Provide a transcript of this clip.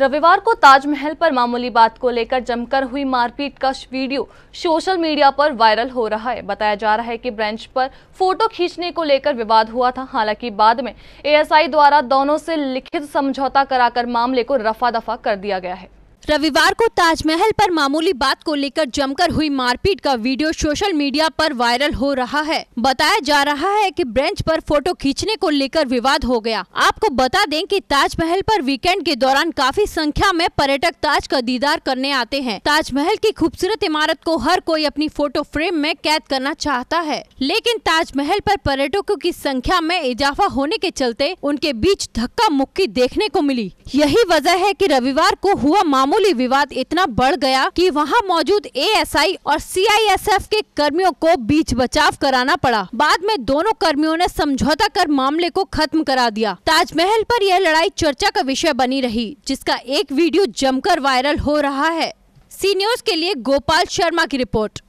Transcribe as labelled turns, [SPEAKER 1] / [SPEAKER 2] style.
[SPEAKER 1] रविवार को ताजमहल पर मामूली बात को लेकर जमकर हुई मारपीट का वीडियो सोशल मीडिया पर वायरल हो रहा है बताया जा रहा है कि ब्रेंच पर फोटो खींचने को लेकर विवाद हुआ था हालांकि बाद में एएसआई द्वारा दोनों से लिखित समझौता कराकर मामले को रफा दफा कर दिया गया है
[SPEAKER 2] रविवार को ताजमहल पर मामूली बात को लेकर जमकर हुई मारपीट का वीडियो सोशल मीडिया पर वायरल हो रहा है बताया जा रहा है कि ब्रेंच पर फोटो खींचने को लेकर विवाद हो गया आपको बता दें कि ताजमहल पर वीकेंड के दौरान काफी संख्या में पर्यटक ताज का दीदार करने आते हैं ताजमहल की खूबसूरत इमारत को हर कोई अपनी फोटो फ्रेम में कैद करना चाहता है लेकिन ताजमहल पर पर्यटकों की संख्या में इजाफा होने के चलते उनके बीच धक्का मुक्की देखने को मिली यही वजह है की रविवार को हुआ मामूल मामूली विवाद इतना बढ़ गया कि वहां मौजूद एएसआई और सीआईएसएफ के कर्मियों को बीच बचाव कराना पड़ा बाद में दोनों कर्मियों ने समझौता कर मामले को खत्म करा दिया ताजमहल पर यह लड़ाई चर्चा का विषय बनी रही जिसका एक वीडियो जमकर वायरल हो रहा है सी न्यूज के लिए गोपाल शर्मा की रिपोर्ट